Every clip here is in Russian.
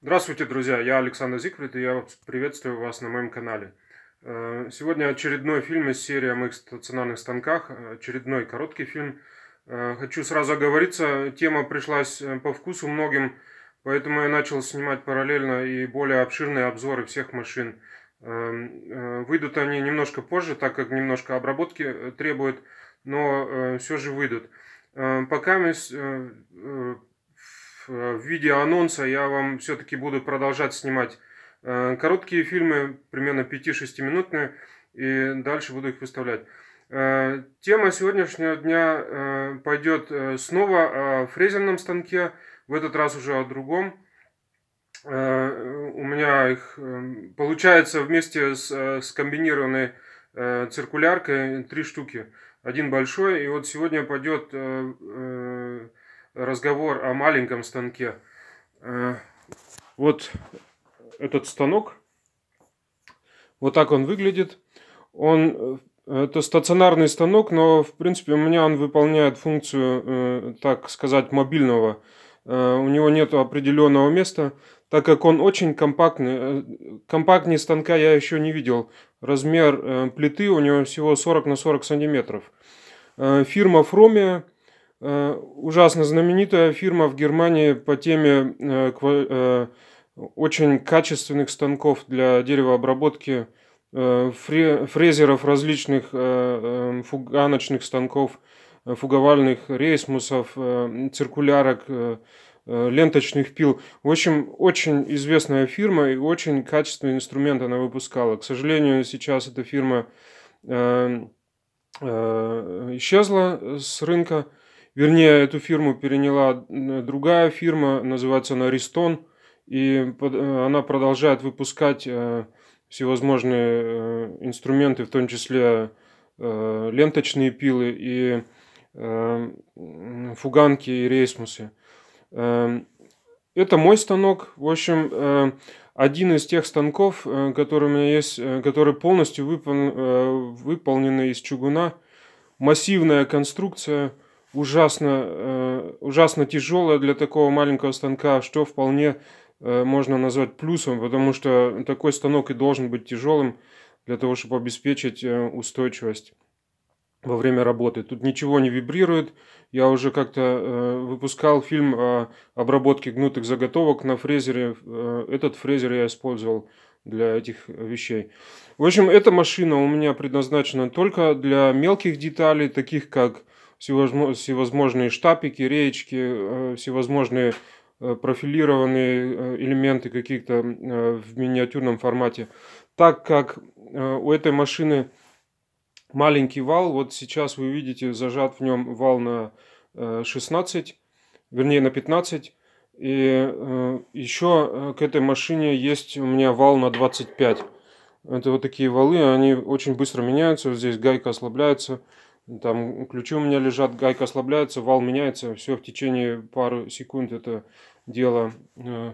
Здравствуйте, друзья! Я Александр Зигфрид, и я приветствую вас на моем канале. Э, сегодня очередной фильм из серии о моих стационарных станках, э, очередной короткий фильм. Э, хочу сразу оговориться, тема пришлась по вкусу многим, поэтому я начал снимать параллельно и более обширные обзоры всех машин. Выйдут они немножко позже, так как немножко обработки требуют, но все же выйдут. Пока мы. Э, в виде анонса я вам все-таки буду продолжать снимать э, короткие фильмы, примерно 5-6 минутные, и дальше буду их выставлять. Э, тема сегодняшнего дня пойдет снова о фрезерном станке, в этот раз уже о другом. У меня их получается вместе с с комбинированной циркуляркой три штуки. Один большой, и вот сегодня пойдет разговор о маленьком станке. Э, вот этот станок, вот так он выглядит. Он э, это стационарный станок, но в принципе у меня он выполняет функцию, э, так сказать, мобильного. У него нет определенного места, так как он очень компактный. Компактнее станка я еще не видел. Размер плиты у него всего 40 на 40 сантиметров. Фирма Фромия Э, ужасно знаменитая фирма в Германии по теме э, э, очень качественных станков для деревообработки, фрезеров различных эм, фуганочных станков, фуговальных рейсмусов, циркулярок, ленточных пил. В общем, очень известная фирма и очень качественный инструмент она выпускала. К сожалению, сейчас эта фирма эм, исчезла с рынка. Вернее, эту фирму переняла э, другая фирма, называется она Ристон, и э, она продолжает выпускать э, всевозможные инструменты, в том числе ленточные пилы и фуганки и рейсмусы. Это мой станок, в общем, один из тех станков, который у меня есть, который полностью выполнен, выполнены из чугуна. Массивная конструкция – ужасно, э, ужасно тяжелая для такого маленького станка, что вполне э, можно назвать плюсом, потому что такой станок и должен быть тяжелым для того, чтобы обеспечить э, устойчивость во время работы. Тут ничего не вибрирует. Я уже как-то э, выпускал фильм о обработке гнутых заготовок на фрезере. Э, этот фрезер я использовал для этих вещей. В общем, эта машина у меня предназначена только для мелких деталей, таких как всевозможные штапики, реечки, э, всевозможные э, профилированные э, элементы каких-то в миниатюрном формате. Так как у этой машины маленький вал, вот сейчас вы видите зажат в нем вал на 16, вернее на 15, и еще к этой машине есть у меня вал на 25. Это вот такие валы, они очень быстро меняются. Вот здесь гайка ослабляется, там ключи у меня лежат, гайка ослабляется, вал меняется. Все в течение пары секунд это дело э,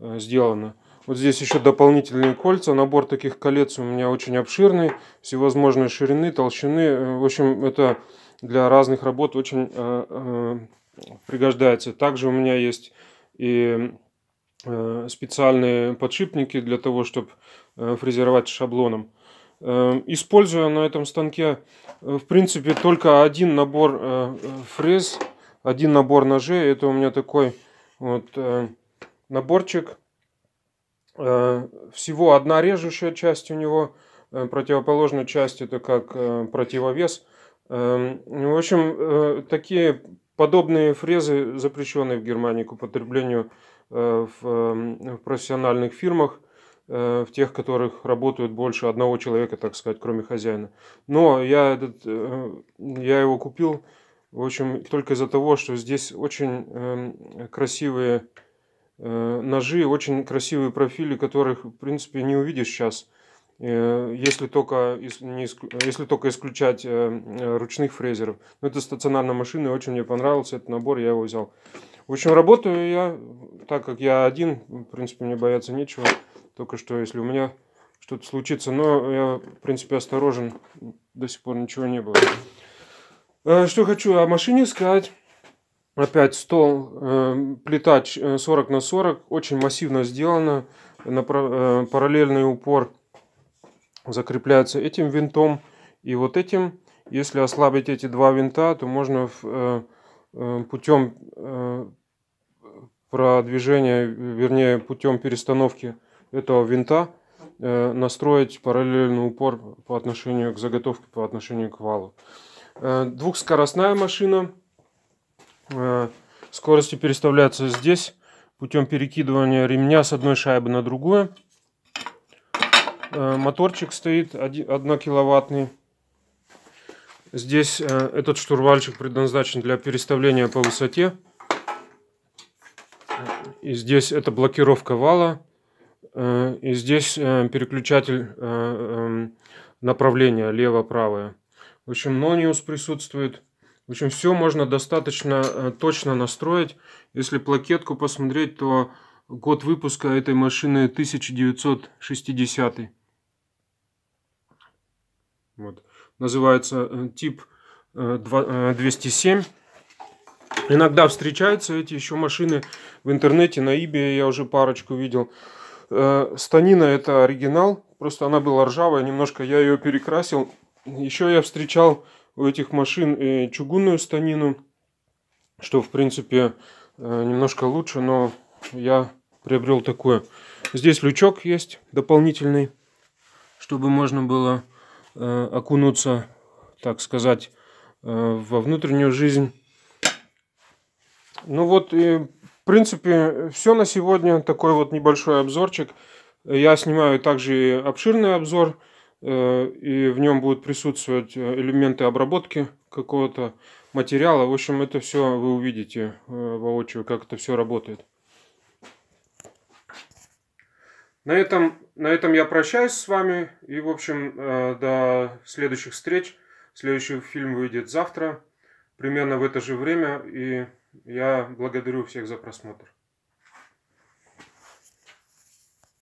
э, сделано. Вот здесь еще дополнительные кольца. Набор таких колец у меня очень обширный. Всевозможные ширины, толщины. Э, в общем, это для разных работ очень э, э, пригождается. Также у меня есть и э, специальные подшипники для того, чтобы э, фрезеровать шаблоном. Эм, используя на этом станке, э, в принципе, только один набор э, фрез, один набор ножей. Это у меня такой вот э, наборчик. Всего одна режущая часть у него, противоположная часть это как противовес. Эм, в общем, такие подобные фрезы запрещены в Германии к употреблению в профессиональных фирмах. Э, в тех, которых работают больше одного человека, так сказать, кроме хозяина. Но я, этот, э, я его купил, в общем, только из-за того, что здесь очень эм, красивые э, ножи, очень красивые профили, которых, в принципе, не увидишь сейчас. Если только, если только исключать ручных фрезеров. Но это стационарная машина, и очень мне понравился этот набор, я его взял. В общем, работаю я, так как я один, в принципе, мне бояться нечего. Только что, если у меня что-то случится. Но я, в принципе, осторожен. До сих пор ничего не было. Э, что хочу о машине сказать. Опять стол, э, плита 40 э, на 40, очень массивно сделано, на параллельный упор закрепляется этим винтом и вот этим. Если ослабить эти два винта, то можно путем продвижения, вернее путем перестановки этого винта э, настроить параллельный упор по отношению к заготовке, по отношению к валу. Э, двухскоростная машина. Э, скорости переставляются здесь путем перекидывания ремня с одной шайбы на другую. Моторчик стоит 1 киловаттный. Здесь этот штурвальчик предназначен для переставления по высоте. И здесь это блокировка вала. Э, и здесь э, переключатель э, эм, направления лево-правое. В общем, нониус присутствует. В общем, все можно достаточно точно настроить. Если плакетку посмотреть, то год выпуска этой машины 1960. Вот. Называется тип 207. Иногда встречаются эти еще машины в интернете, на eBay я уже парочку видел. Э, станина это оригинал, просто она была ржавая, немножко я ее перекрасил. Еще я встречал у этих машин чугунную станину, что в принципе э, немножко лучше, но я приобрел такое. Здесь лючок есть дополнительный, чтобы можно было э, окунуться, так сказать, во внутреннюю жизнь. Ну вот и в принципе, все на сегодня. Такой вот небольшой обзорчик. Я снимаю также обширный обзор, э, и в нем будут присутствовать э, элементы обработки какого-то материала. В общем, это все вы увидите э, воочию, как это все работает. На этом, на этом я прощаюсь с вами. И, в общем, до следующих встреч. Следующий фильм выйдет завтра, примерно в это же время. И я благодарю всех за просмотр.